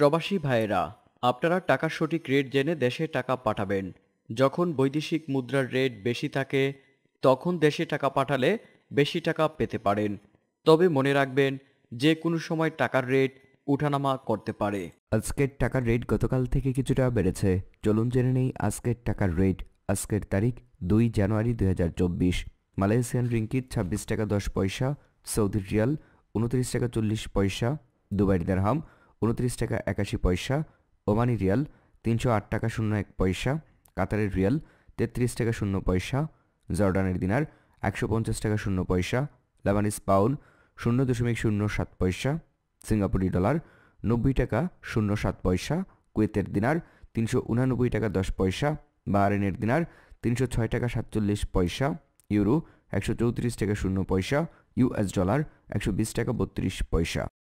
প্রবাসী ভাইয়েরা আপনারা টাকার সঠিক রেট জেনে দেশে টাকা পাঠাবেন যখন বৈদেশিক মুদ্রার রেট বেশি থাকে তখন দেশে টাকা পাঠালে বেশি টাকা পেতে পারেন তবে মনে রাখবেন যে কোনো সময় টাকার রেট উঠানামা করতে পারে আজকের টাকার রেট গতকাল থেকে কিছুটা বেড়েছে চলুন জেনে নেই আজকের টাকার রেট আজকের তারিখ দুই জানুয়ারি দুই মালয়েশিয়ান রিঙ্কিত ছাব্বিশ টাকা দশ পয়সা সৌদির রিয়াল উনত্রিশ টাকা চল্লিশ পয়সা দুবাই দেড়হাম উনত্রিশ টাকা একাশি পয়সা ওমানি রিয়াল তিনশো আট টাকা শূন্য এক পয়সা কাতারের রিয়াল তেত্রিশ টাকা শূন্য পয়সা জর্ডানের দিনার একশো পঞ্চাশ টাকা শূন্য পয়সা লেবানিস পাউন শূন্য দশমিক শূন্য সাত পয়সা সিঙ্গাপুরি ডলার নব্বই টাকা শূন্য সাত পয়সা কুয়েতের দিনার তিনশো উনানব্বই টাকা দশ পয়সা বাহারেনের দিনার তিনশো ছয় টাকা সাতচল্লিশ পয়সা ইউরো একশো চৌত্রিশ টাকা শূন্য পয়সা ইউএস ডলার একশো বিশ টাকা বত্রিশ পয়সা